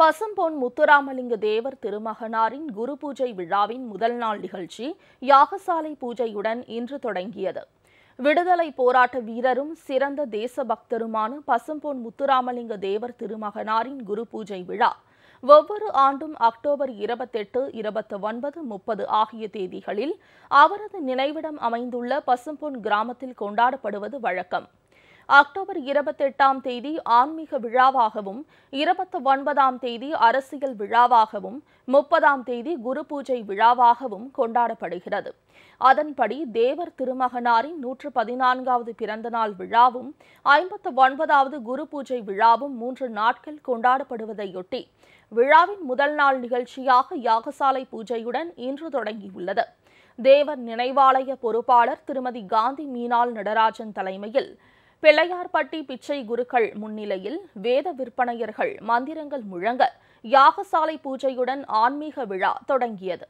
பசும்பொன் முத்துராமலிங்க தேவர் திருமகனாரின் குரு பூஜை விழாவின் முதல் நாள் நிகழ்ச்சி யாகசாலை பூஜையுடன் இன்று தொடங்கியது விடுதலை போராட்ட வீரரும் சிறந்த தேசபக்தருமான பசும்பொன் முத்துராமலிங்க தேவர் திருமகனாரின் குரு பூஜை விழா ஒவ்வொரு ஆண்டும் அக்டோபர் இருபத்தெட்டு இருபத்தி ஒன்பது முப்பது ஆகிய தேதிகளில் அவரது நினைவிடம் அமைந்துள்ள பசும்பொன் கிராமத்தில் கொண்டாடப்படுவது வழக்கம் அக்டோபர் இருபத்தெட்டாம் தேதி ஆன்மீக விழாவாகவும் இருபத்தி ஒன்பதாம் தேதி அரசியல் விழாவாகவும் முப்பதாம் தேதி குரு பூஜை விழாவாகவும் கொண்டாடப்படுகிறது அதன்படி தேவர் திருமகனாரின் நூற்று பதினான்காவது பிறந்தநாள் விழாவும் ஐம்பத்து ஒன்பதாவது குரு பூஜை விழாவும் மூன்று நாட்கள் கொண்டாடப்படுவதையொட்டி விழாவின் முதல் நாள் நிகழ்ச்சியாக யாகசாலை பூஜையுடன் இன்று தொடங்கியுள்ளது தேவர் நினைவாலய பொறுப்பாளர் திருமதி காந்தி மீனால் நடராஜன் தலைமையில் பிள்ளையார்பட்டி பிச்சை குருக்கள் முன்னிலையில் வேத விற்பனையர்கள் மந்திரங்கள் முழங்க யாகசாலை பூஜையுடன் ஆன்மீக விழா தொடங்கியது